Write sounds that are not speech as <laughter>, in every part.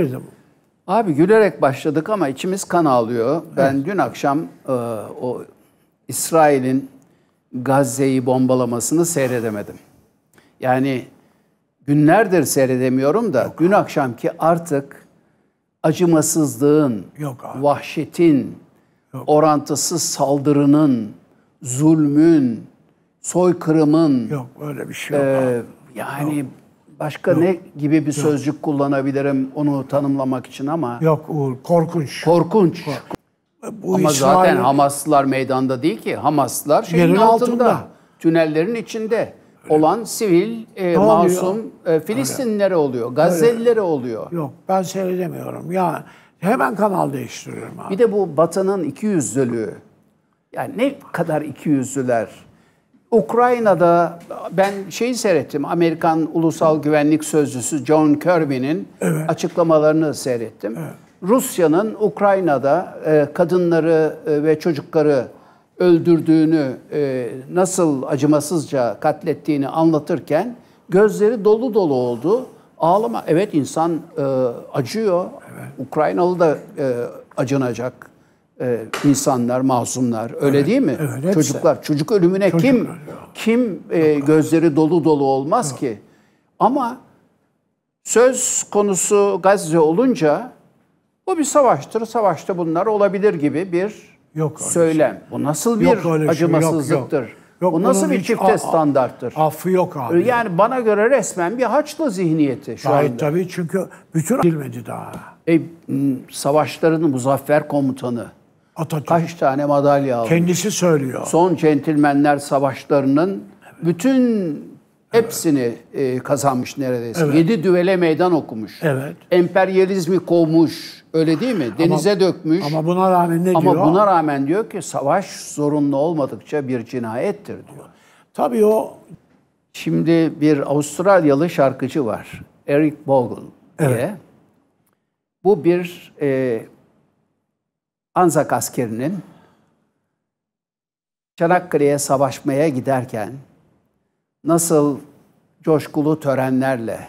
Her zaman. Abi gülerek başladık ama içimiz kan ağlıyor. Ben evet. dün akşam e, o İsrail'in Gazze'yi bombalamasını seyredemedim. Yani günlerdir seyredemiyorum da Yok dün abi. akşamki artık acımasızlığın, Yok abi. vahşetin, Yok. orantısız saldırının, zulmün, soykırımın Yok öyle bir şey yok. E, yani Yok başka Yok. ne gibi bir Yok. sözcük kullanabilirim onu tanımlamak için ama Yok Uğur korkunç. Korkunç. korkunç. Bu ama İsrail... zaten Hamaslılar meydanda değil ki. Hamaslılar şeyin altında, altında, tünellerin içinde olan sivil, e, masum e, Filistinlere oluyor, Gazelilere oluyor. Yok ben seyredemiyorum. Ya hemen kanal değiştiriyorum abi. Bir de bu Batı'nın ikiyüzlülüğü. Yani ne kadar ikiyüzlüler. Ukrayna'da ben şeyi seyrettim. Amerikan Ulusal Güvenlik Sözcüsü John Kirby'nin evet. açıklamalarını seyrettim. Evet. Rusya'nın Ukrayna'da e, kadınları e, ve çocukları öldürdüğünü, e, nasıl acımasızca katlettiğini anlatırken gözleri dolu dolu oldu. Ağlama. Evet insan e, acıyor. Evet. Ukraynalı da e, acınacak e, insanlar, masumlar. Öyle evet, değil mi? Evet, Çocuklar. Çocuk ölümüne Çocuk kim ölüyor. kim e, gözleri dolu dolu olmaz evet. ki? Ama söz konusu Gazze olunca bu bir savaştır. Savaşta bunlar olabilir gibi bir yok söylem. Şey. Bu nasıl bir şey. yok acımasızlıktır? Yok, yok. Yok, o nasıl bir çifte a, standarttır? Affı yok abi. Yani bana göre resmen bir haçlı zihniyeti şu Gayet anda. Tabii çünkü bütün bilmedi daha. E, savaşların muzaffer komutanı Atatürk. Kaç tane madalya aldı. Kendisi söylüyor. Son centilmenler savaşlarının evet. bütün hepsini evet. kazanmış neredeyse. Evet. Yedi düvele meydan okumuş. Evet. Emperyalizmi kovmuş. Öyle değil mi? Denize ama, dökmüş. Ama buna rağmen ne ama diyor? Ama buna rağmen diyor ki savaş zorunlu olmadıkça bir cinayettir diyor. Tabii o... Şimdi bir Avustralyalı şarkıcı var. Eric Bogle diye. Evet. Bu bir e, Anzak askerinin Çanakkale'ye savaşmaya giderken nasıl coşkulu törenlerle,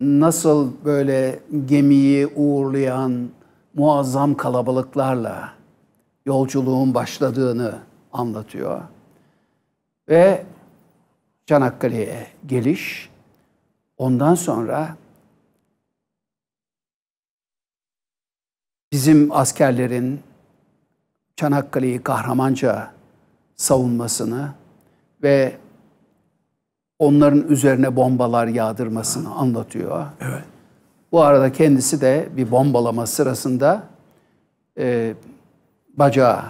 nasıl böyle gemiyi uğurlayan muazzam kalabalıklarla yolculuğun başladığını anlatıyor. Ve Çanakkale'ye geliş, ondan sonra bizim askerlerin Çanakkale'yi kahramanca savunmasını ve onların üzerine bombalar yağdırmasını anlatıyor. Evet. Bu arada kendisi de bir bombalama sırasında e, bacağı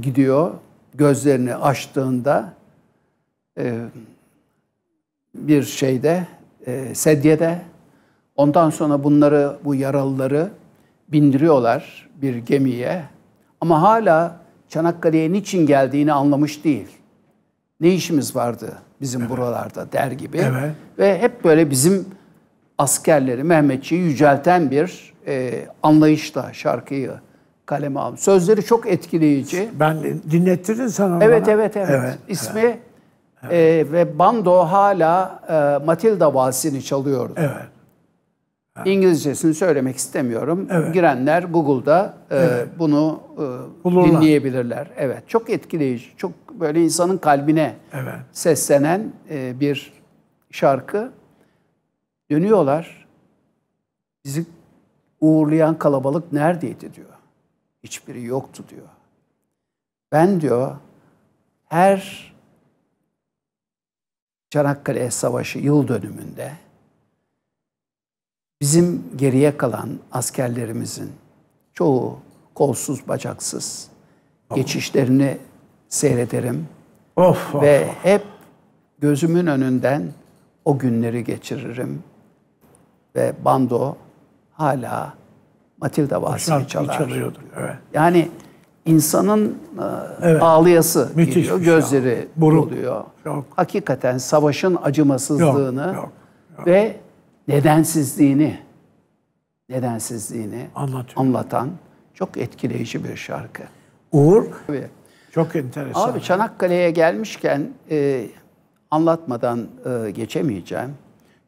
gidiyor. Gözlerini açtığında e, bir şeyde, e, sedyede. Ondan sonra bunları, bu yaralıları bindiriyorlar bir gemiye ama hala Çanakkale'ye niçin geldiğini anlamış değil. Ne işimiz vardı bizim evet. buralarda der gibi. Evet. Ve hep böyle bizim askerleri Mehmetçiği yücelten bir e, anlayışla şarkıyı kaleme almış. Sözleri çok etkileyici. Ben dinlettirdin sana evet, Evet, evet, evet. İsmi evet. Evet. E, ve bando hala e, Matilda valsini çalıyordu. Evet. İngilizcesini söylemek istemiyorum. Evet. Girenler Google'da e, evet. e, bunu e, dinleyebilirler. Evet, çok etkileyici, çok böyle insanın kalbine evet. seslenen e, bir şarkı. Dönüyorlar, bizi uğurlayan kalabalık neredeydi diyor. Hiçbiri yoktu diyor. Ben diyor her Çanakkale Savaşı yıl dönümünde Bizim geriye kalan askerlerimizin çoğu kolsuz, bacaksız of. geçişlerini seyrederim. Of, of, Ve hep gözümün önünden o günleri geçiririm. Ve bando hala Matilda Vahsi'yi çalar. çalıyordur. Evet. Yani insanın e, evet. ağlayası Müthiş geliyor, gözleri buruluyor. Hakikaten savaşın acımasızlığını yok, yok, yok. ve nedensizliğini nedensizliğini Anlatıyor. anlatan çok etkileyici bir şarkı. Uğur Tabii. çok enteresan. Abi Çanakkale'ye gelmişken e, anlatmadan e, geçemeyeceğim.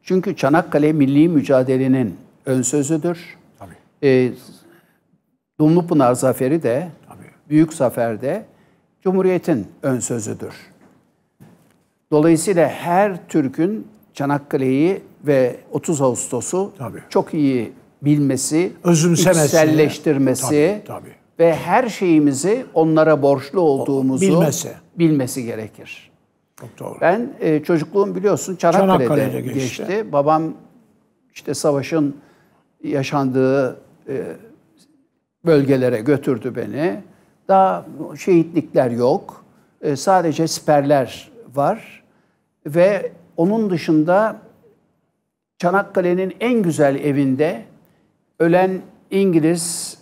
Çünkü Çanakkale milli mücadelenin ön sözüdür. Tabii. E, Dumlupınar zaferi de Tabii. büyük zafer de Cumhuriyet'in ön sözüdür. Dolayısıyla her Türk'ün Çanakkale'yi ve 30 Ağustos'u tabii. çok iyi bilmesi, içselleştirmesi tabii, tabii. ve her şeyimizi onlara borçlu olduğumuzu bilmesi, bilmesi gerekir. Çok doğru. Ben e, çocukluğum biliyorsun Çanakkale'de, Çanakkale'de geçti. geçti. Babam işte savaşın yaşandığı e, bölgelere götürdü beni. Daha şehitlikler yok. E, sadece siperler var ve onun dışında Çanakkale'nin en güzel evinde ölen İngiliz,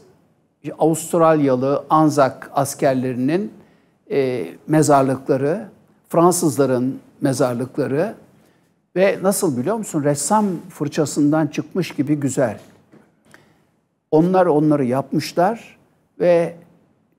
Avustralyalı, Anzak askerlerinin e, mezarlıkları, Fransızların mezarlıkları ve nasıl biliyor musun? Ressam fırçasından çıkmış gibi güzel. Onlar onları yapmışlar ve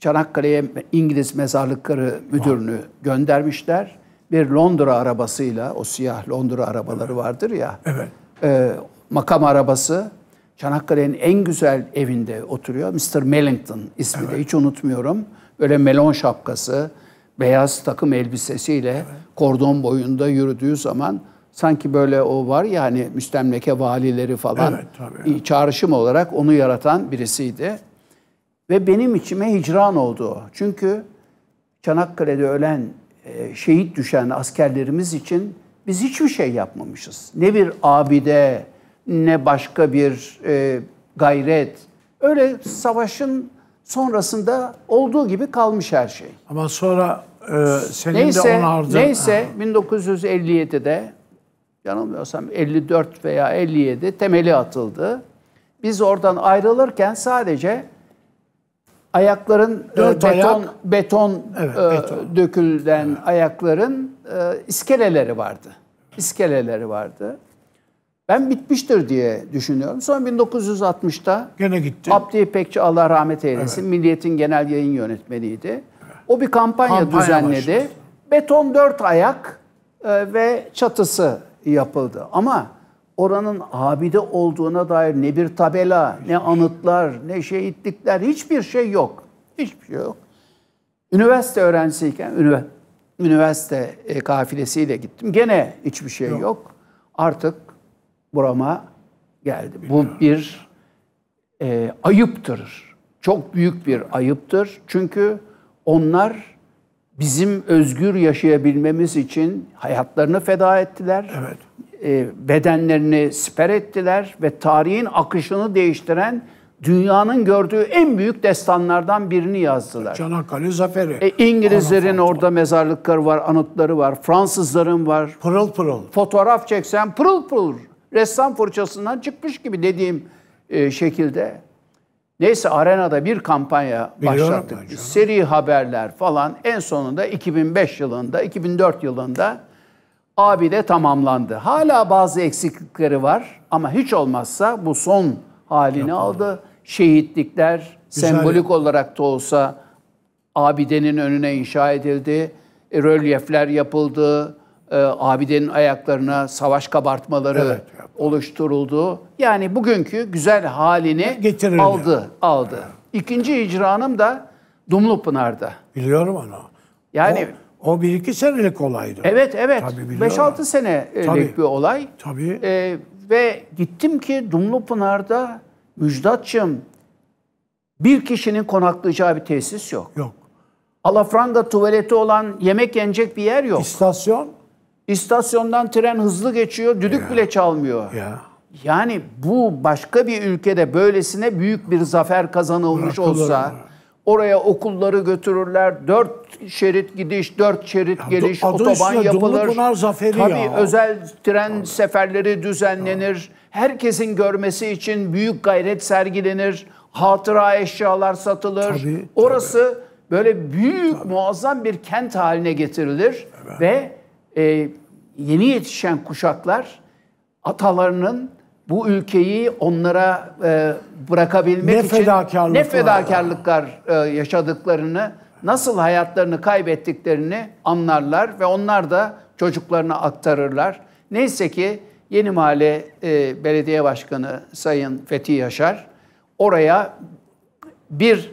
Çanakkale'ye İngiliz mezarlıkları müdürünü göndermişler bir Londra arabasıyla, o siyah Londra arabaları vardır ya. Evet. E, makam arabası. Çanakkale'nin en güzel evinde oturuyor. Mr. Mellington ismi evet. de hiç unutmuyorum. Böyle melon şapkası, beyaz takım elbisesiyle evet. kordon boyunda yürüdüğü zaman sanki böyle o var ya hani müstemleke valileri falan evet, tabii, çağrışım olarak onu yaratan birisiydi. Ve benim içime hicran oldu. Çünkü Çanakkale'de ölen e, şehit düşen askerlerimiz için biz hiçbir şey yapmamışız. Ne bir abide, ne başka bir e, gayret. Öyle savaşın sonrasında olduğu gibi kalmış her şey. Ama sonra e, senin neyse, de onardı. Neyse ha. 1957'de yanılmıyorsam 54 veya 57 temeli atıldı. Biz oradan ayrılırken sadece ayakların e, Dört beton ayak, beton, evet, e, beton. dökülen evet. ayakların e, iskeleleri vardı. İskeleleri vardı. Ben bitmiştir diye düşünüyorum. Sonra 1960'ta Gene gitti. Abdi İpekçi Allah rahmet eylesin. Evet. Milliyetin genel yayın yönetmeniydi. O bir kampanya, kampanya düzenledi. Başladı. Beton dört ayak ve çatısı yapıldı. Ama oranın abide olduğuna dair ne bir tabela, ne anıtlar, ne şehitlikler hiçbir şey yok. Hiçbir şey yok. Üniversite öğrencisiyken üniversite e, kafilesiyle gittim. Gene hiçbir şey yok. yok. Artık burama geldi. Bilmiyorum. Bu bir e, ayıptır. Çok büyük bir ayıptır. Çünkü onlar bizim özgür yaşayabilmemiz için hayatlarını feda ettiler. Evet. E, bedenlerini siper ettiler ve tarihin akışını değiştiren dünyanın gördüğü en büyük destanlardan birini yazdılar. Çanakkale Zaferi. E, İngilizlerin Anafant. orada mezarlıkları var, anıtları var. Fransızların var. Pırıl pırıl. Fotoğraf çeksen pırıl pırıl. Ressam fırçasından çıkmış gibi dediğim e, şekilde. Neyse arenada bir kampanya başlattık. Seri haberler falan en sonunda 2005 yılında, 2004 yılında Abi de tamamlandı. Hala bazı eksiklikleri var ama hiç olmazsa bu son halini Yapalım. aldı. Şehitlikler Güzel. sembolik olarak da olsa abidenin önüne inşa edildi. E, rölyefler yapıldı. E, abidenin ayaklarına savaş kabartmaları evet, oluşturuldu. Yani bugünkü güzel halini Getirir aldı, aldı. İkinci icranım da Dumlupınar'da. Biliyorum onu. Yani o... O bir iki senelik olaydı. Evet evet. Beş altı senelik e, Tabii. bir olay. Tabii. Ee, ve gittim ki Dumlupınar'da Müjdatçım bir kişinin konaklayacağı bir tesis yok. Yok. Alafranga tuvaleti olan yemek yenecek bir yer yok. İstasyon? İstasyondan tren hızlı geçiyor, düdük ya. bile çalmıyor. Ya. Yani bu başka bir ülkede böylesine büyük bir zafer kazanılmış Bırakılır olsa... Mı? Oraya okulları götürürler. Dört şerit gidiş, dört şerit ya, geliş, adı otoban üstüne, yapılır. Dumlupınar zaferi Tabii ya. özel tren Tabii. seferleri düzenlenir. Ya. Herkesin görmesi için büyük gayret sergilenir. Hatıra eşyalar satılır. Tabii, Orası tabii. böyle büyük, tabii. muazzam bir kent haline getirilir. Evet. Ve e, yeni yetişen kuşaklar atalarının bu ülkeyi onlara e, bırakabilmek ne için fedakarlık ne fedakarlıklar e, yaşadıklarını, nasıl hayatlarını kaybettiklerini anlarlar ve onlar da çocuklarına aktarırlar. Neyse ki Yeni Mahalle e, Belediye Başkanı Sayın Fethi Yaşar oraya bir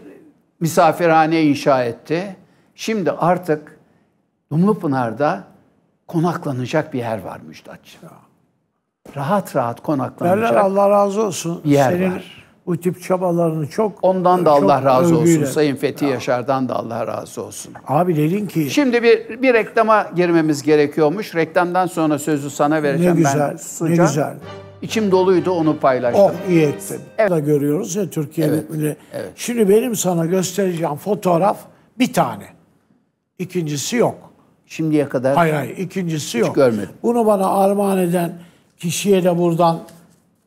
misafirhane inşa etti. Şimdi artık Dumlupınar'da konaklanacak bir yer var Müjdatçı. Ya rahat rahat konaklanacak. Derler Allah razı olsun. Yer Senin var. bu tip çabalarını çok Ondan da çok Allah razı övgüyle. olsun. Sayın Fethi ya. Yaşar'dan da Allah razı olsun. Abi dedin ki... Şimdi bir, bir reklama girmemiz gerekiyormuş. Reklamdan sonra sözü sana vereceğim ne güzel, ben. Ne güzel. İçim doluydu onu paylaştım. Oh iyi ettin. Evet. Da görüyoruz ya Türkiye'de. Evet, evet. Şimdi benim sana göstereceğim fotoğraf bir tane. İkincisi yok. Şimdiye kadar hayır, hayır, ikincisi hiç yok. görmedim. Bunu bana armağan eden Kişiye de buradan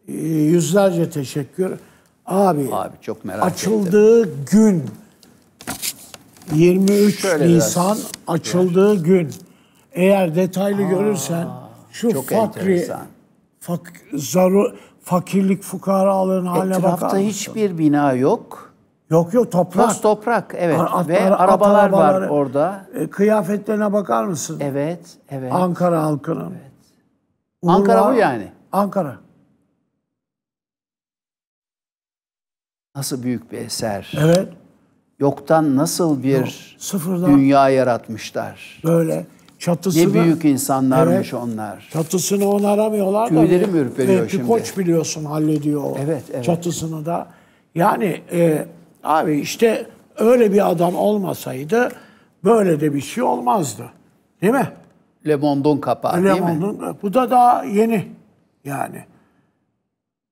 e, yüzlerce teşekkür. Abi, Abi çok merak açıldığı ettim. gün 23 Şöyle Nisan biraz, açıldığı biraz. gün eğer detaylı Aa, görürsen şu çok fakri fak, zaru, fakirlik fukaralığın haline bakar Etrafta hiçbir bina yok. Yok yok toprak. Toz toprak evet Ar- ve at, arabalar at, var orada. E, kıyafetlerine bakar mısın? Evet, evet. Ankara halkının. Evet. Ankara Urla, bu yani. Ankara. Nasıl büyük bir eser. Evet. Yoktan nasıl bir Yok, sıfırdan dünya yaratmışlar. Böyle çatısını... Ne büyük insanlarmış evet, onlar. Çatısını onaramıyorlar Tüylerim da. ürperiyor şimdi. Koç biliyorsun hallediyor o evet, evet. çatısını da. Yani e, abi işte öyle bir adam olmasaydı böyle de bir şey olmazdı. Değil mi? Le Monde'un kapağı Le değil Monde'un, mi? Bu da daha yeni yani.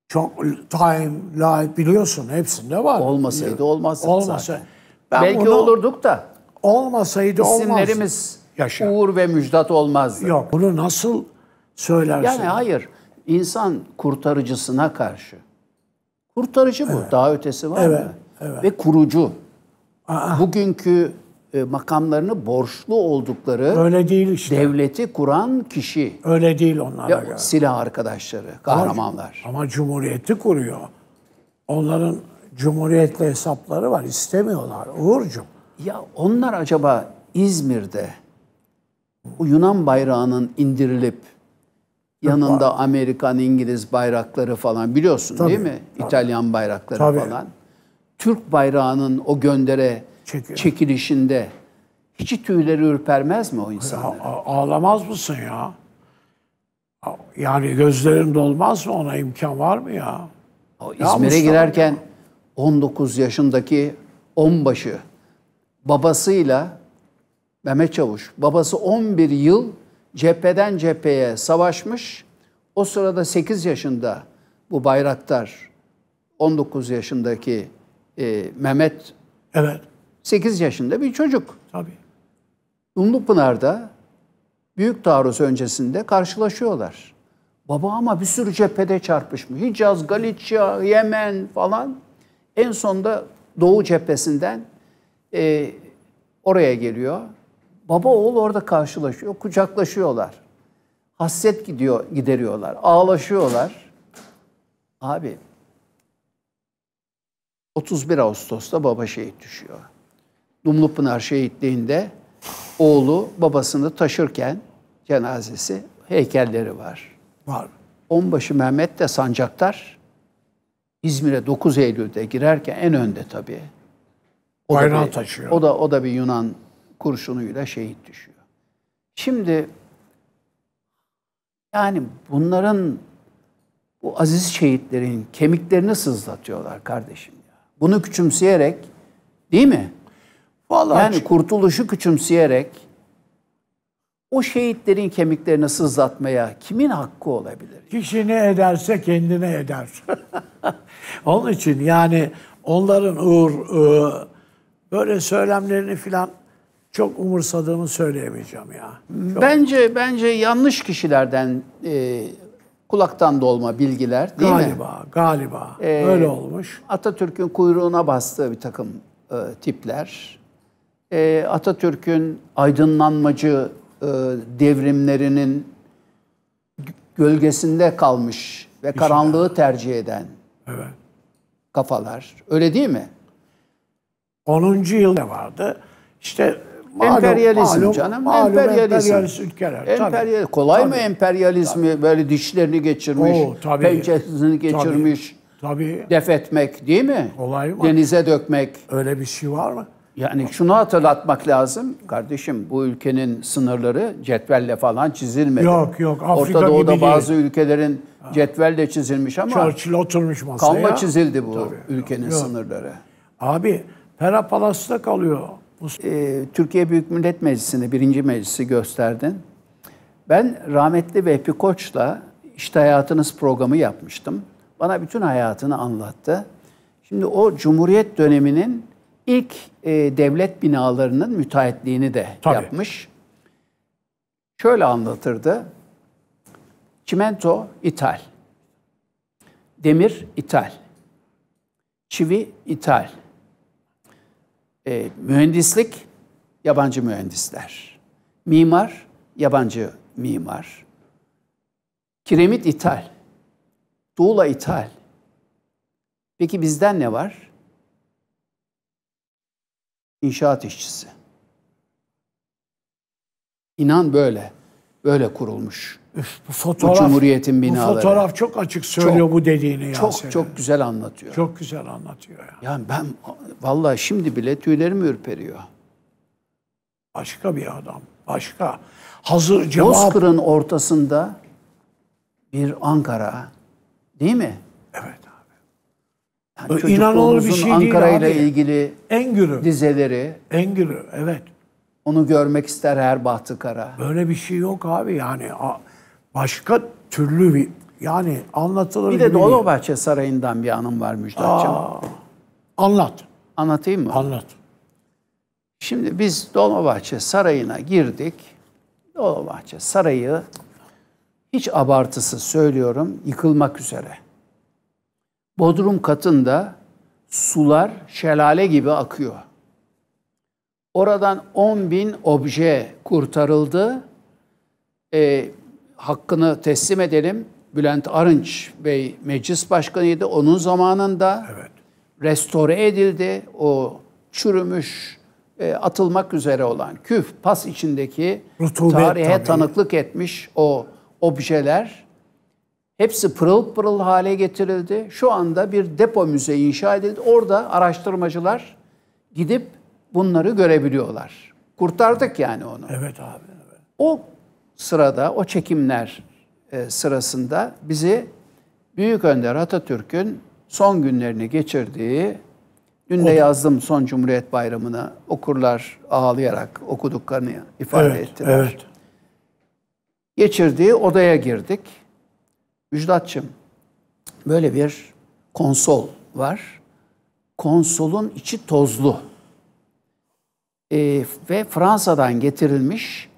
Çok Time, Life biliyorsun hepsinde var. Olmasaydı olmazdı Olmasa, zaten. Ben Belki olurduk da. Olmasaydı olmaz. İsimlerimiz Yaşa. Uğur ve Müjdat olmazdı. Yok bunu nasıl söylersin? Yani hayır. İnsan kurtarıcısına karşı. Kurtarıcı bu. Evet. Daha ötesi var evet, mı? Evet. Ve kurucu. Aa. Bugünkü e, makamlarını borçlu oldukları öyle değil işte. devleti kuran kişi. Öyle değil onlara ya, göre. Silah arkadaşları, kahramanlar. Ama, ama cumhuriyeti kuruyor. Onların cumhuriyetle hesapları var. İstemiyorlar. Uğur'cum. Ya onlar acaba İzmir'de bu Yunan bayrağının indirilip yanında Amerikan, İngiliz bayrakları falan biliyorsun tabii, değil mi? Tabii. İtalyan bayrakları tabii. falan. Türk bayrağının o göndere Çekiyor. çekilişinde hiç tüyleri ürpermez mi o insan? ağlamaz mısın ya? Yani gözlerin dolmaz mı ona imkan var mı ya? İzmir'e girerken 19 yaşındaki onbaşı babasıyla Mehmet Çavuş babası 11 yıl cepheden cepheye savaşmış. O sırada 8 yaşında bu Bayraktar 19 yaşındaki e, Mehmet Evet. 8 yaşında bir çocuk. Tabii. Umlupınar'da büyük taarruz öncesinde karşılaşıyorlar. Baba ama bir sürü cephede çarpışmış. Hicaz, Galicia, Yemen falan. En sonunda Doğu cephesinden e, oraya geliyor. Baba oğul orada karşılaşıyor, kucaklaşıyorlar. Hasret gidiyor, gideriyorlar, ağlaşıyorlar. Abi 31 Ağustos'ta baba şehit düşüyor. Dumlupınar şehitliğinde oğlu babasını taşırken cenazesi heykelleri var. Var. Onbaşı Mehmet de Sancaktar İzmir'e 9 Eylül'de girerken en önde tabii. O Bayrağı bir, taşıyor. O da o da bir Yunan kurşunuyla şehit düşüyor. Şimdi yani bunların bu aziz şehitlerin kemiklerini sızlatıyorlar kardeşim ya. Bunu küçümseyerek değil mi? Vallahi yani kurtuluşu küçümseyerek o şehitlerin kemiklerini sızlatmaya kimin hakkı olabilir? Kişi ne ederse kendine eder. <laughs> Onun için yani onların uğur e, böyle söylemlerini filan çok umursadığımı söyleyemeyeceğim ya. Çok. Bence bence yanlış kişilerden e, kulaktan dolma bilgiler değil galiba, mi? Galiba, galiba. Ee, Öyle olmuş. Atatürk'ün kuyruğuna bastığı bir takım e, tipler e, Atatürk'ün aydınlanmacı e, devrimlerinin gölgesinde kalmış ve İşine. karanlığı tercih eden evet. kafalar. Öyle değil mi? 10. yılda vardı. İşte malum, emperyalizm malum, canım. Malum emperyalizm. emperyalist ülkeler. Emperyal, tabii. Kolay tabii. mı emperyalizmi tabii. böyle dişlerini geçirmiş, Oo, tabii. pençesini geçirmiş, tabii. Tabii. def etmek değil mi? Kolay mı? Denize dökmek. Öyle bir şey var mı? Yani şunu hatırlatmak lazım. Kardeşim bu ülkenin sınırları cetvelle falan çizilmedi. Yok yok Afrika Orta Doğu'da gibi bazı değil. ülkelerin cetvelle çizilmiş ama Churchill oturmuş masaya. Kanla çizildi bu Tabii, ülkenin yok. sınırları. Abi Pera Palas'ta kalıyor. Ee, Türkiye Büyük Millet Meclisi'ni birinci meclisi gösterdin. Ben rahmetli Vehbi Koç'la İşte Hayatınız programı yapmıştım. Bana bütün hayatını anlattı. Şimdi o Cumhuriyet döneminin ilk e, devlet binalarının müteahhitliğini de Tabii. yapmış. Şöyle anlatırdı. Çimento ithal. Demir ithal. Çivi ithal. E, mühendislik yabancı mühendisler. Mimar yabancı mimar. Kiremit ithal. Tuğla ithal. Peki bizden ne var? inşaat işçisi. İnan böyle. Böyle kurulmuş. Üf, bu fotoğraf, bu Cumhuriyet'in binaları. Bu fotoğraf çok açık söylüyor çok, bu dediğini Çok Yasemin. çok güzel anlatıyor. Çok güzel anlatıyor. Yani. yani ben vallahi şimdi bile tüylerim ürperiyor. Başka bir adam. Başka. Hazır cevap. Bozkır'ın ortasında bir Ankara değil mi? Evet. Yani İnanılır bir şey Ankara ile ilgili Engürü. dizeleri. Engürü, evet. Onu görmek ister her bahtı kara. Böyle bir şey yok abi yani. Başka türlü bir yani anlatılır Bir de Dolmabahçe Sarayı'ndan bir anım var Müjdat'cığım. Anlat. Anlatayım mı? Anlat. Şimdi biz Dolmabahçe Sarayı'na girdik. Dolmabahçe Sarayı hiç abartısı söylüyorum yıkılmak üzere. Bodrum katında sular şelale gibi akıyor. Oradan 10 bin obje kurtarıldı. E, hakkını teslim edelim. Bülent Arınç Bey meclis başkanıydı. Onun zamanında evet. restore edildi. O çürümüş, e, atılmak üzere olan küf, pas içindeki Rutubet, tarihe tabii. tanıklık etmiş o objeler Hepsi pırıl pırıl hale getirildi. Şu anda bir depo müze inşa edildi. Orada araştırmacılar gidip bunları görebiliyorlar. Kurtardık yani onu. Evet abi. Evet. O sırada, o çekimler e, sırasında bizi Büyük Önder Atatürk'ün son günlerini geçirdiği, dün de yazdım son Cumhuriyet Bayramı'na okurlar ağlayarak okuduklarını ifade evet, ettiler. Evet. Geçirdiği odaya girdik. Müjdatçım böyle bir konsol var. Konsolun içi tozlu. E, ve Fransa'dan getirilmiş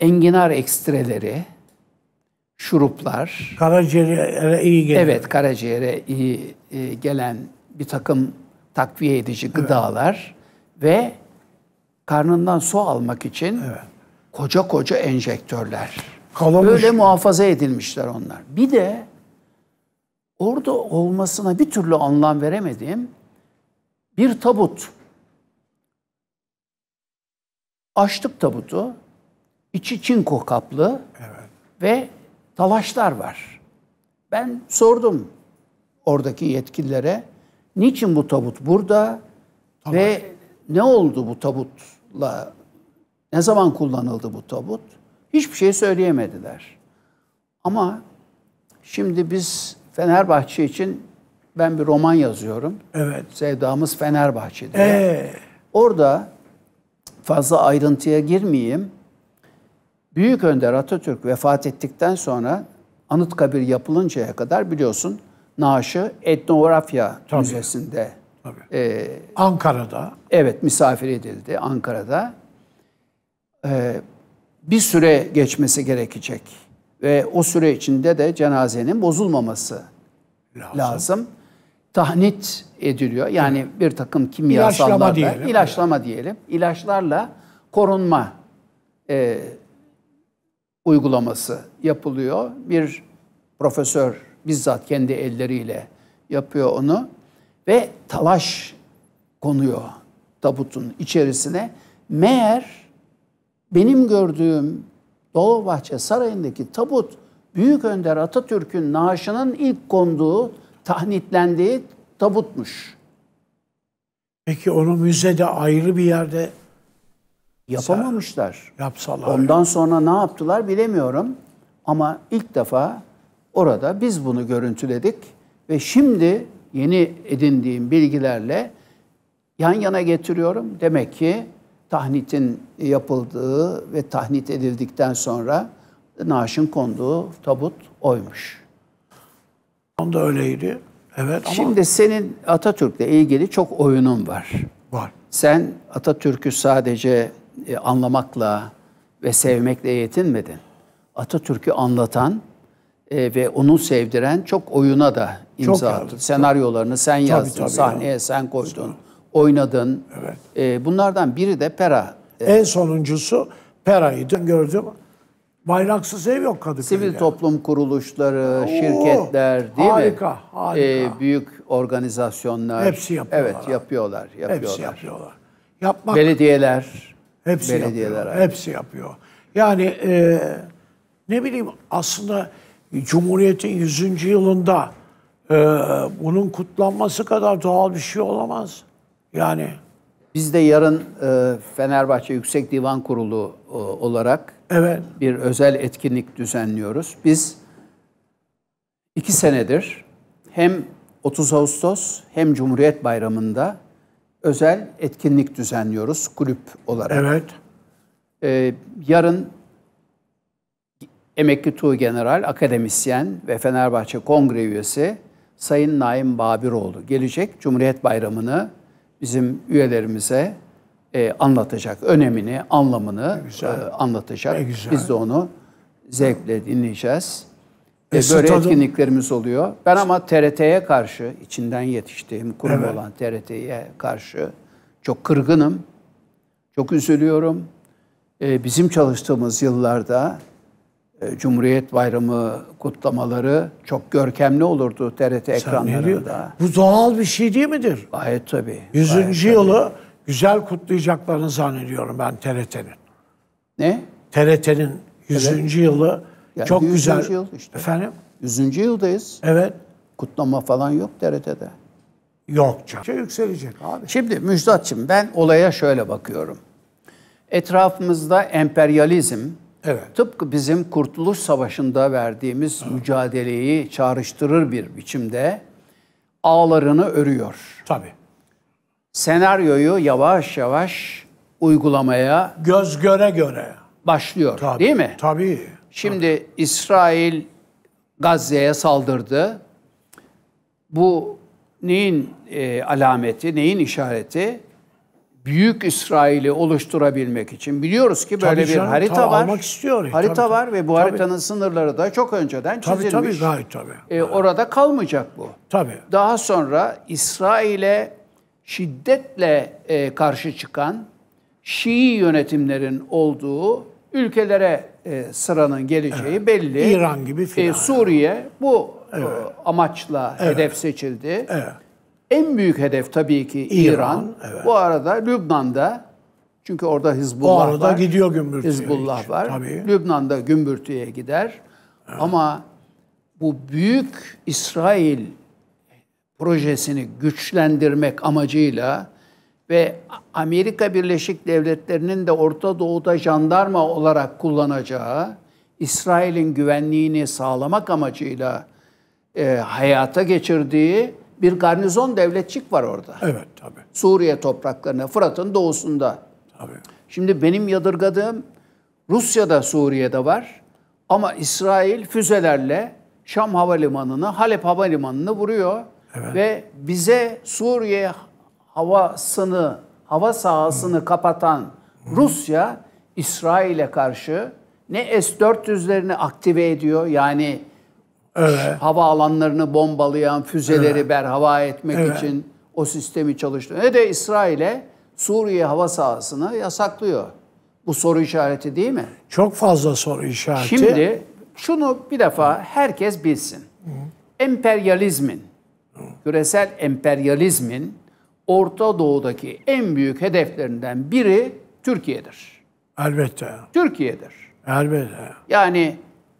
enginar ekstreleri, şuruplar. Karaciğere iyi gelen. Evet, karaciğere iyi e, gelen bir takım takviye edici gıdalar evet. ve karnından su almak için evet. koca koca enjektörler. Kalamış. Böyle muhafaza edilmişler onlar. Bir de orada olmasına bir türlü anlam veremediğim bir tabut. Açtık tabutu. İçi çinko kaplı evet. ve talaşlar var. Ben sordum oradaki yetkililere niçin bu tabut burada Talaş. ve ne oldu bu tabutla? Ne zaman kullanıldı bu tabut? Hiçbir şey söyleyemediler. Ama şimdi biz Fenerbahçe için ben bir roman yazıyorum. Evet. Sevdamız Fenerbahçe Ee? Orada fazla ayrıntıya girmeyeyim. Büyük Önder Atatürk vefat ettikten sonra Anıtkabir yapılıncaya kadar biliyorsun naaşı etnografya Tabii. müzesinde Tabii. E, Ankara'da. Evet misafir edildi Ankara'da. E, bir süre geçmesi gerekecek. Ve o süre içinde de cenazenin bozulmaması lazım. lazım. Tahnit ediliyor. Yani evet. bir takım kimyasallarla, ilaçlama diyelim. ilaçlama diyelim. İlaçlarla korunma e, uygulaması yapılıyor. Bir profesör bizzat kendi elleriyle yapıyor onu ve talaş konuyor tabutun içerisine. Meğer benim gördüğüm Dolmabahçe Sarayı'ndaki tabut Büyük Önder Atatürk'ün naaşının ilk konduğu, tahnitlendiği tabutmuş. Peki onu müzede ayrı bir yerde yapamamışlar. Yapsalar. Ondan sonra ne yaptılar bilemiyorum. Ama ilk defa orada biz bunu görüntüledik ve şimdi yeni edindiğim bilgilerle yan yana getiriyorum. Demek ki tahnitin yapıldığı ve tahnit edildikten sonra naaşın konduğu tabut oymuş. On da öyleydi. Evet ama... Şimdi senin Atatürk'le ilgili çok oyunun var. Var. Sen Atatürk'ü sadece e, anlamakla ve sevmekle yetinmedin. Atatürk'ü anlatan e, ve onu sevdiren çok oyuna da imza attın. Senaryolarını sen yazdın, tabii sahneye ya. sen koydun oynadın. Evet. E, bunlardan biri de Pera. E, en sonuncusu Pera'ydı. Gördüm. Bayraksız ev yok Kadıköy'de. Sivil toplum kuruluşları, Oo, şirketler değil harika, mi? Harika, harika. Ee, büyük organizasyonlar. Hepsi yapıyorlar. Evet, yapıyorlar, yapıyorlar. Hepsi yapıyorlar. Yapmak. Belediyeler. Hepsi belediyeler yapıyor. Hepsi yapıyor. Yani e, ne bileyim aslında Cumhuriyet'in 100. yılında e, bunun kutlanması kadar doğal bir şey olamaz. Yani biz de yarın e, Fenerbahçe Yüksek Divan Kurulu e, olarak evet. bir özel etkinlik düzenliyoruz. Biz iki senedir hem 30 Ağustos hem Cumhuriyet Bayramı'nda özel etkinlik düzenliyoruz kulüp olarak. Evet. Ee, yarın emekli general akademisyen ve Fenerbahçe Kongre üyesi Sayın Naim Babiroğlu gelecek. Cumhuriyet Bayramı'nı bizim üyelerimize e, anlatacak. Önemini, anlamını e, anlatacak. Biz de onu zevkle dinleyeceğiz. E, e böyle etkinliklerimiz oluyor. Ben ama TRT'ye karşı, içinden yetiştiğim kurum evet. olan TRT'ye karşı çok kırgınım. Çok üzülüyorum. E, bizim çalıştığımız yıllarda ee, Cumhuriyet Bayramı kutlamaları çok görkemli olurdu TRT ekranlarında. Bu doğal bir şey değil midir? Gayet tabii. Yüzüncü yılı tabii. güzel kutlayacaklarını zannediyorum ben TRT'nin. Ne? TRT'nin yüzüncü evet. yılı yani çok 100. güzel. Yıl işte. Efendim? Yüzüncü yıldayız. Evet. Kutlama falan yok TRT'de. Yok canım. Şey yükselecek abi. Şimdi Müjdat'cığım ben olaya şöyle bakıyorum. Etrafımızda emperyalizm, Evet. Tıpkı bizim Kurtuluş Savaşı'nda verdiğimiz evet. mücadeleyi çağrıştırır bir biçimde ağlarını örüyor. Tabii. Senaryoyu yavaş yavaş uygulamaya göz göre göre başlıyor tabii, değil mi? Tabii. Şimdi tabii. İsrail Gazze'ye saldırdı. Bu neyin e, alameti, neyin işareti? Büyük İsrail'i oluşturabilmek için biliyoruz ki böyle tabii bir canım, harita var. Almak istiyor. Harita tabii, var ve bu tabii. haritanın sınırları da çok önceden çizilmiş. Tabii tabii gayet tabii. E, orada kalmayacak bu. Tabii. Daha sonra İsrail'e şiddetle e, karşı çıkan Şii yönetimlerin olduğu ülkelere e, sıranın geleceği evet. belli. İran gibi filan. E, Suriye bu evet. E, amaçla evet. hedef seçildi. Evet. En büyük hedef tabii ki İran. İran. Evet. Bu arada Lübnan'da çünkü orada Hizbullah var. Bu arada var. gidiyor gümbürtüye. Hizbullah hiç, var. Tabii. Lübnan'da gümbürtüye gider. Evet. Ama bu büyük İsrail projesini güçlendirmek amacıyla ve Amerika Birleşik Devletleri'nin de Orta Doğu'da jandarma olarak kullanacağı İsrail'in güvenliğini sağlamak amacıyla e, hayata geçirdiği bir garnizon devletçik var orada. Evet tabii. Suriye topraklarına, Fırat'ın doğusunda. Tabii. Şimdi benim yadırgadığım Rusya'da Suriye'de var ama İsrail füzelerle Şam Havalimanı'nı, Halep Havalimanı'nı vuruyor. Evet. Ve bize Suriye havasını, hava sahasını Hı. kapatan Hı. Rusya İsrail'e karşı ne S-400'lerini aktive ediyor yani Evet. Hava alanlarını bombalayan, füzeleri evet. berhava etmek evet. için o sistemi çalıştırıyor. Ne de İsrail'e Suriye hava sahasını yasaklıyor. Bu soru işareti değil mi? Çok fazla soru işareti. Şimdi şunu bir defa herkes bilsin. Emperyalizmin, küresel emperyalizmin Orta Doğu'daki en büyük hedeflerinden biri Türkiye'dir. Elbette. Türkiye'dir. Elbette. Yani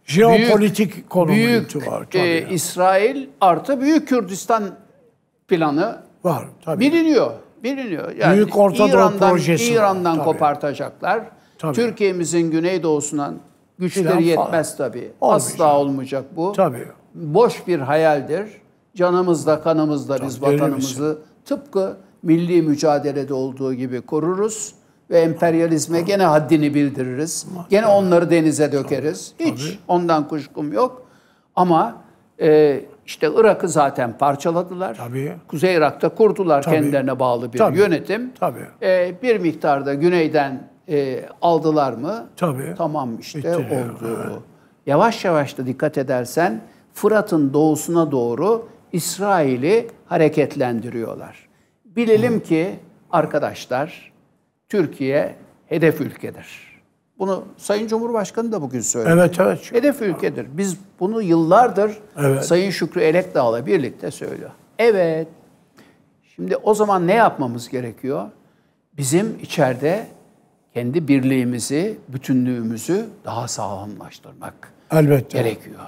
Jeopolitik büyük, konumu büyük, var. Tabii e, yani. İsrail artı Büyük Kürdistan planı var tabii. Biliniyor. Biliniyor. Yani büyük Orta İran'dan, projesi İran'dan var, kopartacaklar. Tabii. Türkiye'mizin güneydoğusundan güçleri yetmez falan. tabii. Olmayacak. Asla olmayacak bu. Tabii. Boş bir hayaldir. Canımızla kanımızla tabii, biz vatanımızı tıpkı milli mücadelede olduğu gibi koruruz ve emperyalizme gene haddini bildiririz. Gene onları denize dökeriz. Hiç ondan kuşkum yok. Ama e, işte Irak'ı zaten parçaladılar. Tabii. Kuzey Irak'ta kurdular Tabii. kendilerine bağlı bir Tabii. yönetim. Tabii. E, bir miktarda güneyden e, aldılar mı? Tabii. Tamam işte Bitti. oldu. Yavaş yavaş da dikkat edersen Fırat'ın doğusuna doğru İsrail'i hareketlendiriyorlar. Bilelim Hı. ki arkadaşlar Türkiye hedef ülkedir. Bunu Sayın Cumhurbaşkanı da bugün söyledi. Evet, evet. Hedef ülkedir. Biz bunu yıllardır evet. Sayın Şükrü Elekdağ'la birlikte söylüyor. Evet. Şimdi o zaman ne yapmamız gerekiyor? Bizim içeride kendi birliğimizi, bütünlüğümüzü daha sağlamlaştırmak Elbette. gerekiyor.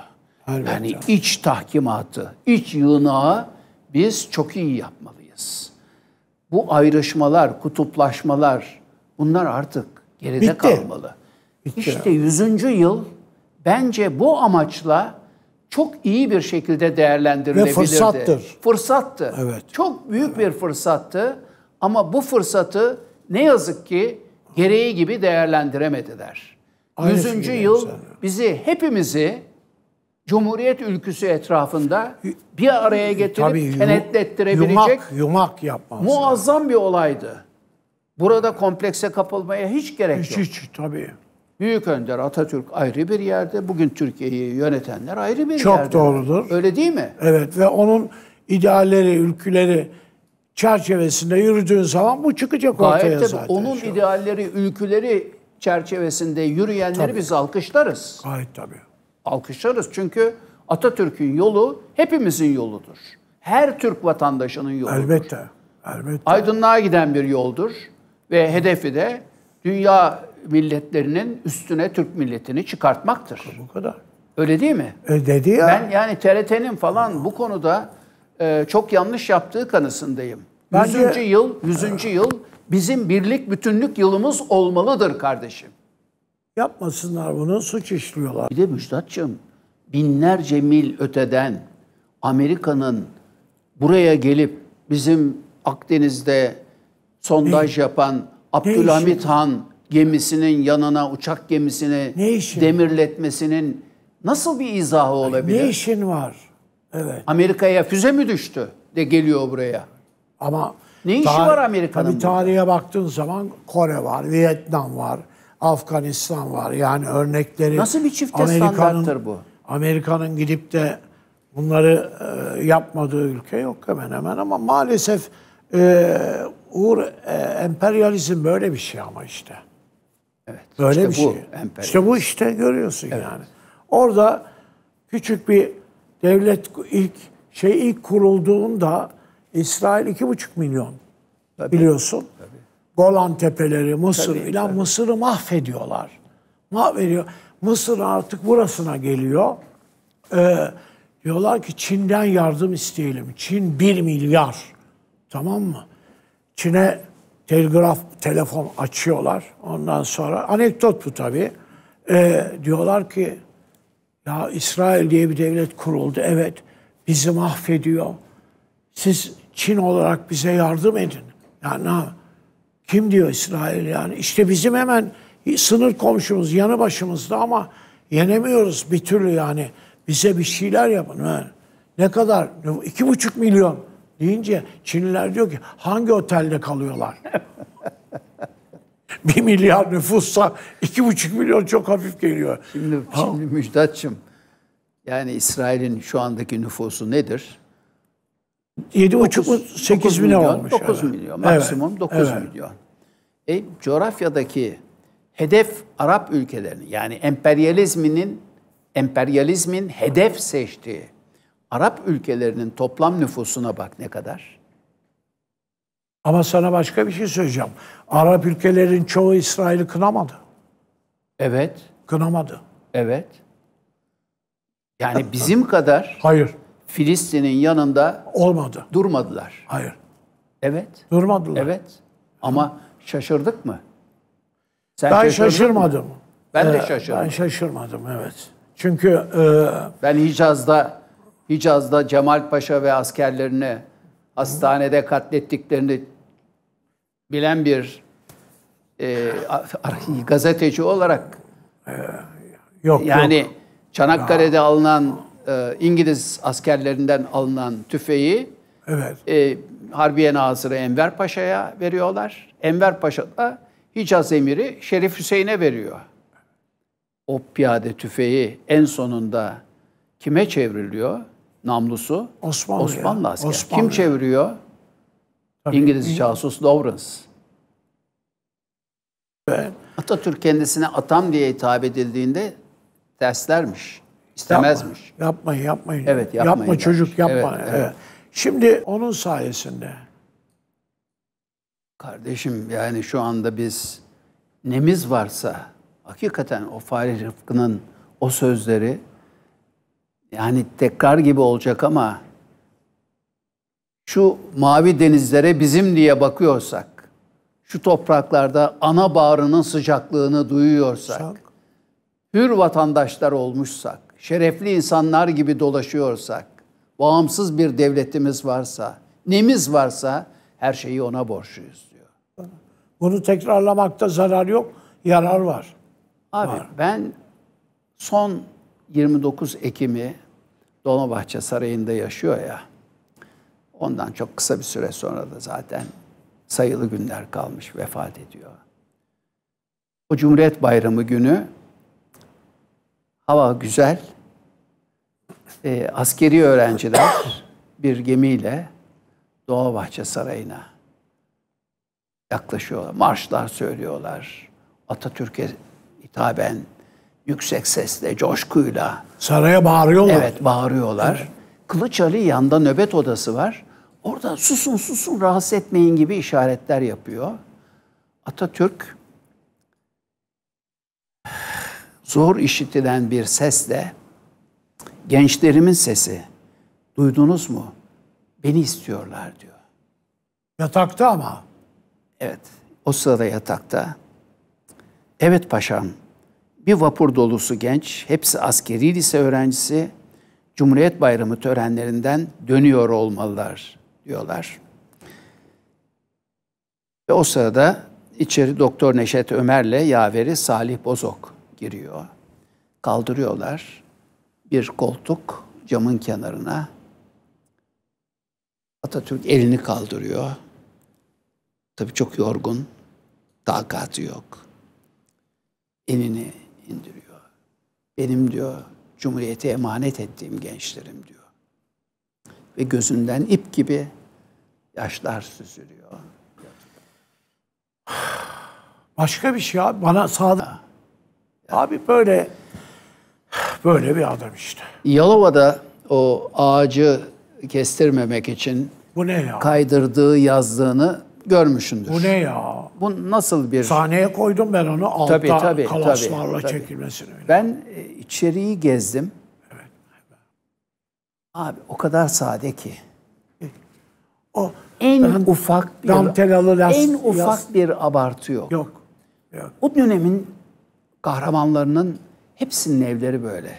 Elbette. Yani iç tahkimatı, iç yığınağı biz çok iyi yapmalıyız bu ayrışmalar, kutuplaşmalar bunlar artık geride Bitti. kalmalı. Bitti işte 100. yıl bence bu amaçla çok iyi bir şekilde değerlendirilebilirdi. Ve fırsattır. Fırsattı. Evet. Çok büyük evet. bir fırsattı ama bu fırsatı ne yazık ki gereği gibi değerlendiremediler. Aynı 100. yıl bizi hepimizi Cumhuriyet ülküsü etrafında bir araya getirip Tabii, kenetlettirebilecek yumak, yumak yapmaz. Muazzam yani. bir olaydı. Burada komplekse kapılmaya hiç gerek hiç, yok. Hiç hiç tabii. Büyük Önder Atatürk ayrı bir yerde, bugün Türkiye'yi yönetenler ayrı bir Çok yerde. Çok doğrudur. Öyle değil mi? Evet ve onun idealleri, ülküleri çerçevesinde yürüdüğün zaman bu çıkacak Gayet ortaya tabii. zaten. Onun idealleri, ülküleri çerçevesinde yürüyenleri tabii. biz alkışlarız. Gayet tabii alkışlarız. Çünkü Atatürk'ün yolu hepimizin yoludur. Her Türk vatandaşının yoludur. Elbette. Elbette. Aydınlığa giden bir yoldur ve hedefi de dünya milletlerinin üstüne Türk milletini çıkartmaktır. Bu kadar. Öyle değil mi? E dedi ya. Ben yani TRT'nin falan bu konuda e, çok yanlış yaptığı kanısındayım. Bence, 100. yıl 100. yıl bizim birlik bütünlük yılımız olmalıdır kardeşim. Yapmasınlar bunu, suç işliyorlar. Bir de Müjdat'cığım, binlerce mil öteden Amerika'nın buraya gelip bizim Akdeniz'de sondaj ne? yapan Abdülhamit ne Han gemisinin yanına uçak gemisini ne demirletmesinin nasıl bir izahı olabilir? Ne işin var? Evet. Amerika'ya füze mi düştü de geliyor buraya? Ama ne işi var Amerika'nın? Tabii tarihe baktığın zaman Kore var, Vietnam var, Afganistan var. Yani örnekleri Nasıl bir çifte standarttır bu? Amerika'nın gidip de bunları e, yapmadığı ülke yok hemen hemen ama maalesef e, Uğur e, emperyalizm böyle bir şey ama işte. Evet. Böyle işte bir bu şey. Emperyalizm. İşte bu işte görüyorsun evet. yani. Orada küçük bir devlet ilk şey ilk kurulduğunda İsrail iki buçuk milyon Tabii. biliyorsun. Golan Tepeleri, Mısır tabii, ilan Mısır'ı mahvediyorlar. Mahvediyor. Mısır artık burasına geliyor. Ee, diyorlar ki Çin'den yardım isteyelim. Çin bir milyar. Tamam mı? Çin'e telgraf, telefon açıyorlar. Ondan sonra anekdot bu tabii. Ee, diyorlar ki ya İsrail diye bir devlet kuruldu. Evet bizi mahvediyor. Siz Çin olarak bize yardım edin. Yani ne kim diyor İsrail yani? İşte bizim hemen sınır komşumuz, yanı başımızda ama yenemiyoruz bir türlü yani. Bize bir şeyler yapın. Ha. Ne kadar? İki buçuk milyon deyince Çinliler diyor ki hangi otelde kalıyorlar? <laughs> bir milyar nüfussa iki buçuk milyon çok hafif geliyor. Şimdi, şimdi Müjdat'cığım yani İsrail'in şu andaki nüfusu nedir? 7,5 8 milyon, milyon olmuş. 9 herhalde. milyon maksimum evet. 9 evet. milyon. E, coğrafyadaki hedef Arap ülkelerini yani emperyalizminin emperyalizmin hedef seçtiği Arap ülkelerinin toplam nüfusuna bak ne kadar? Ama sana başka bir şey söyleyeceğim. Arap ülkelerin çoğu İsrail'i kınamadı. Evet. Kınamadı. Evet. Yani bizim kadar Hayır. Filistin'in yanında olmadı. Durmadılar. Hayır. Evet. Durmadılar. Evet. Ama şaşırdık mı? Sen ben şaşırmadım. Mı? Ben ee, de şaşırdım. Ben şaşırmadım evet. Çünkü e... ben Hicaz'da Hicaz'da Cemal Paşa ve askerlerini hastanede katlettiklerini bilen bir e, gazeteci olarak e, yok yani yok. Çanakkale'de ya. alınan e, İngiliz askerlerinden alınan tüfeği evet. e, Harbiye Nazırı Enver Paşa'ya veriyorlar. Enver Paşa da Hicaz emiri Şerif Hüseyin'e veriyor. O piyade tüfeği en sonunda kime çevriliyor? Namlusu? Osmanlı. Osmanlı asker. Osmanlı. Kim çeviriyor? Tabii. İngiliz casus Lawrence. Evet. Atatürk kendisine atam diye hitap edildiğinde terslermiş. İstemezmiş. Yapma, yapmayın, yapmayın. Evet, yapmayın. Yapma çocuk, yapma. Evet, evet. Evet. Şimdi onun sayesinde. Kardeşim yani şu anda biz nemiz varsa hakikaten o Fahri Rıfkı'nın o sözleri yani tekrar gibi olacak ama şu mavi denizlere bizim diye bakıyorsak, şu topraklarda ana bağrının sıcaklığını duyuyorsak, Şak. hür vatandaşlar olmuşsak, şerefli insanlar gibi dolaşıyorsak, bağımsız bir devletimiz varsa, nemiz varsa her şeyi ona borçluyuz diyor. Bunu tekrarlamakta zarar yok, yarar var. Abi var. ben son 29 Ekim'i Dolmabahçe Sarayı'nda yaşıyor ya. Ondan çok kısa bir süre sonra da zaten sayılı günler kalmış vefat ediyor. O Cumhuriyet Bayramı günü Hava güzel. E, askeri öğrenciler bir gemiyle Doğa Bahçe Sarayı'na yaklaşıyorlar. Marşlar söylüyorlar. Atatürk'e hitaben yüksek sesle, coşkuyla. Saraya bağırıyorlar. Evet, bağırıyorlar. Kılıç Ali yanda nöbet odası var. Orada susun susun rahatsız etmeyin gibi işaretler yapıyor. Atatürk zor işitilen bir sesle gençlerimin sesi duydunuz mu? Beni istiyorlar diyor. Yatakta ama. Evet. O sırada yatakta. Evet paşam. Bir vapur dolusu genç, hepsi askeri lise öğrencisi, Cumhuriyet Bayramı törenlerinden dönüyor olmalılar diyorlar. Ve o sırada içeri Doktor Neşet Ömer'le yaveri Salih Bozok giriyor. Kaldırıyorlar. Bir koltuk camın kenarına. Atatürk elini kaldırıyor. Tabii çok yorgun. Takatı yok. Elini indiriyor. Benim diyor Cumhuriyete emanet ettiğim gençlerim diyor. Ve gözünden ip gibi yaşlar süzülüyor. Başka bir şey abi. Bana sağda Abi böyle böyle bir adam işte. Yalova'da o ağacı kestirmemek için bu ne ya? kaydırdığı yazdığını görmüşsündür. Bu ne ya? Bu nasıl bir... Sahneye koydum ben onu altta tabii, tabii, kalaşlarla tabii, tabii. çekilmesini. Ben e, içeriği gezdim. Evet. Abi o kadar sade ki. O en ben, ufak bir en ufak bir abartı yok. Yok. yok. O dönemin kahramanlarının hepsinin evleri böyle.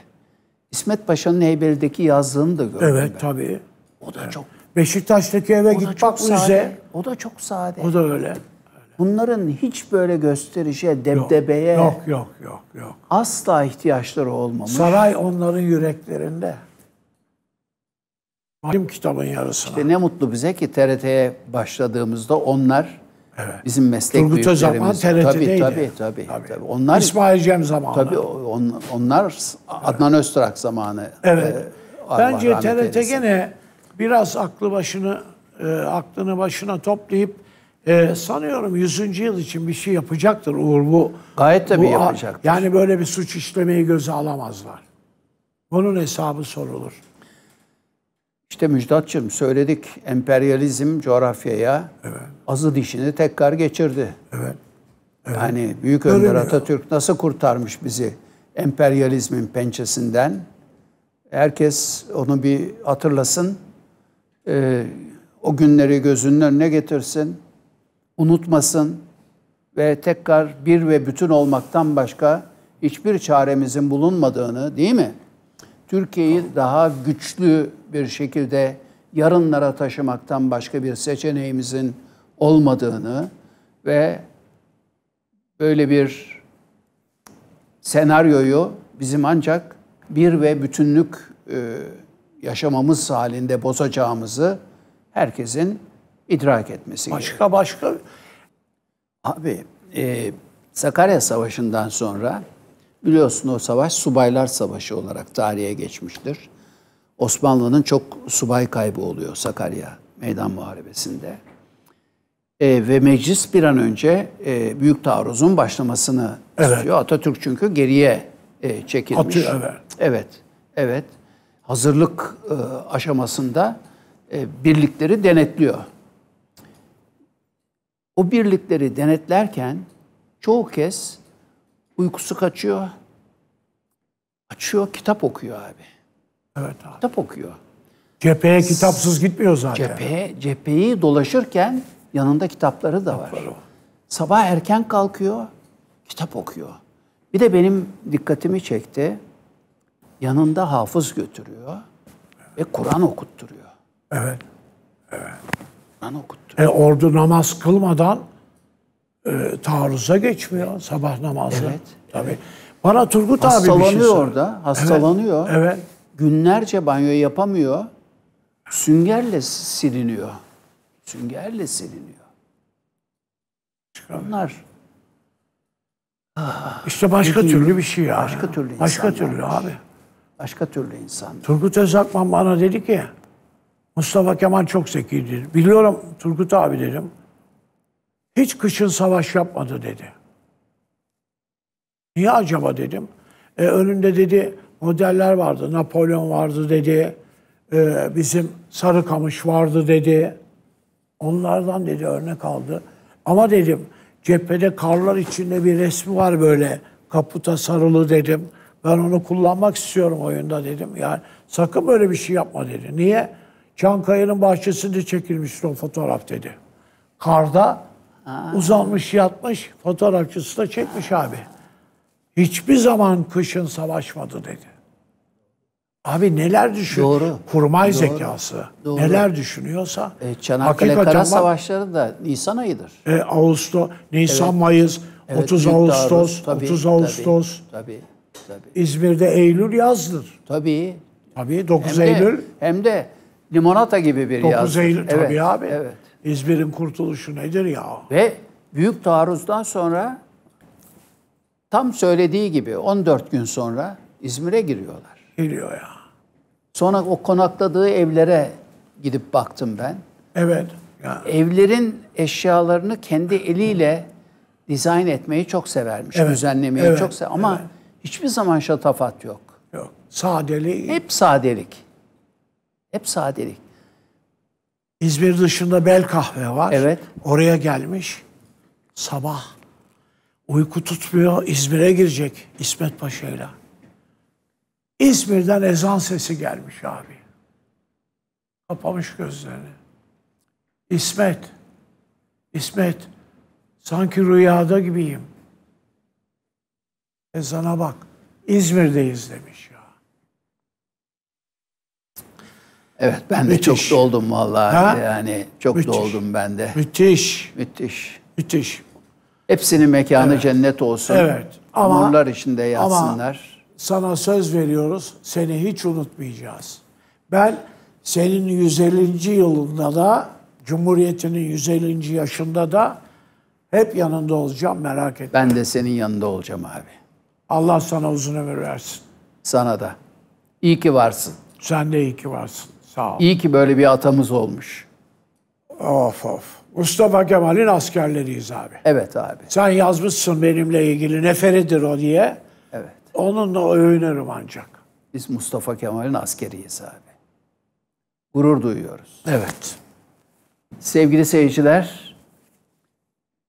İsmet Paşa'nın Heybeli'deki yazdığını da gördüm Evet ben. tabii. O da evet. çok Beşiktaş'taki eve o git bak müze. O da çok sade. O da öyle. Bunların hiç böyle gösterişe, debdebeye yok, yok, yok, yok, yok. asla ihtiyaçları olmamış. Saray onların yüreklerinde. Hakim kitabın yarısına. İşte ne mutlu bize ki TRT'ye başladığımızda onlar Evet. Bizim meslek Turgut Özalman TRT'deydi. Tabii, tabii, tabii, tabii. tabii. Onlar, İsmail Cem zamanı. Tabii on, onlar Adnan evet. Öztrak zamanı. Evet. E, Bence TRT eylesin. gene biraz aklı başını, e, aklını başına toplayıp ee, sanıyorum 100. yıl için bir şey yapacaktır Uğur bu. Gayet tabii yapacak. Yani böyle bir suç işlemeyi göze alamazlar. Bunun hesabı sorulur. İşte Müjdatçım söyledik emperyalizm coğrafyaya evet. azı dişini tekrar geçirdi. Evet. evet. Yani Büyük Önder Öyle Atatürk nasıl kurtarmış bizi emperyalizmin pençesinden? Herkes onu bir hatırlasın. Ee, o günleri gözünün önüne getirsin. Unutmasın ve tekrar bir ve bütün olmaktan başka hiçbir çaremizin bulunmadığını değil mi? Türkiye'yi daha güçlü bir şekilde yarınlara taşımaktan başka bir seçeneğimizin olmadığını ve böyle bir senaryoyu bizim ancak bir ve bütünlük e, yaşamamız halinde bozacağımızı herkesin idrak etmesi başka, gerekiyor. Başka başka... Abi e, Sakarya Savaşı'ndan sonra Biliyorsun o savaş Subaylar Savaşı olarak tarihe geçmiştir. Osmanlı'nın çok subay kaybı oluyor Sakarya Meydan Muharebesi'nde. E, ve meclis bir an önce e, büyük taarruzun başlamasını evet. istiyor. Atatürk çünkü geriye e, çekilmiş. Atıyor, evet. Evet, evet. Hazırlık e, aşamasında e, birlikleri denetliyor. O birlikleri denetlerken çoğu kez Uykusu kaçıyor. Açıyor, kitap okuyor abi. Evet abi. Kitap okuyor. Cepheye kitapsız gitmiyor zaten. Cepheye, cepheyi dolaşırken yanında kitapları da var. Sabah erken kalkıyor, kitap okuyor. Bir de benim dikkatimi çekti. Yanında hafız götürüyor ve Kur'an okutturuyor. Evet. Evet. Kur'an okutturuyor. E, ordu namaz kılmadan e, taarruza geçmiyor sabah namazı. Evet. Tabii. Bana Turgut abi bir şey Hastalanıyor orada. Hastalanıyor. Evet. evet. Günlerce banyo yapamıyor. Süngerle siliniyor. Süngerle siliniyor. Bunlar ah, İşte başka Peki, türlü bir şey ya. Başka türlü insan. Başka türlü varmış. abi. Başka türlü insan. Turgut Özakman bana dedi ki Mustafa Kemal çok zekiydi. Biliyorum Turgut abi dedim hiç kışın savaş yapmadı dedi. Niye acaba dedim. E, önünde dedi modeller vardı. Napolyon vardı dedi. E, bizim Sarıkamış vardı dedi. Onlardan dedi örnek aldı. Ama dedim cephede karlar içinde bir resmi var böyle kaputa sarılı dedim. Ben onu kullanmak istiyorum oyunda dedim. Yani sakın böyle bir şey yapma dedi. Niye? Çankaya'nın bahçesinde çekilmişti o fotoğraf dedi. Karda Aa. Uzanmış yatmış fotoğrafçısı da çekmiş abi. Hiçbir zaman kışın savaşmadı dedi. Abi neler düşün? Doğru. Kurmay Doğru. zekası. Doğru. Neler düşünüyorsa. E, Çanakkale Kara Savaşları da Nisan ayıdır. E, Ağustos, Nisan, evet. Mayıs, evet, 30 Ağustos, tabii, 30 Ağustos. Tabii, tabii, tabii. İzmir'de Eylül yazdır. Tabii. Tabii 9 hem Eylül. De, hem de limonata gibi bir yaz. 9 Eylül evet, abi. Evet. İzmir'in kurtuluşu nedir ya? Ve büyük taarruzdan sonra tam söylediği gibi 14 gün sonra İzmir'e giriyorlar. Giriyor ya. Sonra o konakladığı evlere gidip baktım ben. Evet. Ya. Evlerin eşyalarını kendi eliyle dizayn etmeyi çok severmiş. Evet. Düzenlemeyi evet. çok sever. Ama evet. hiçbir zaman şatafat yok. Yok. Sadelik. Hep sadelik. Hep sadelik. İzmir dışında bel kahve var. Evet. Oraya gelmiş. Sabah. Uyku tutmuyor. İzmir'e girecek İsmet Paşa'yla. İzmir'den ezan sesi gelmiş abi. Kapamış gözlerini. İsmet. İsmet. Sanki rüyada gibiyim. Ezana bak. İzmir'deyiz demiş ya. Evet ben Müthiş. de çok doldum vallahi ha? yani çok Müthiş. doldum ben de. Müthiş. Müthiş. Müthiş. Hepsinin mekanı evet. cennet olsun. Evet. Ama, Nurlar içinde yatsınlar. Ama sana söz veriyoruz seni hiç unutmayacağız. Ben senin 150. yılında da Cumhuriyetinin 150. yaşında da hep yanında olacağım merak etme. Ben de senin yanında olacağım abi. Allah sana uzun ömür versin. Sana da. İyi ki varsın. Sen de iyi ki varsın. Sağ ol. İyi ki böyle bir atamız olmuş. Of of. Mustafa Kemal'in askerleriyiz abi. Evet abi. Sen yazmışsın benimle ilgili neferidir o diye. Evet. Onunla övünürüm ancak. Biz Mustafa Kemal'in askeriyiz abi. Gurur duyuyoruz. Evet. Sevgili seyirciler,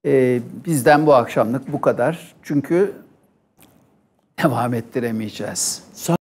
e, bizden bu akşamlık bu kadar. Çünkü devam ettiremeyeceğiz.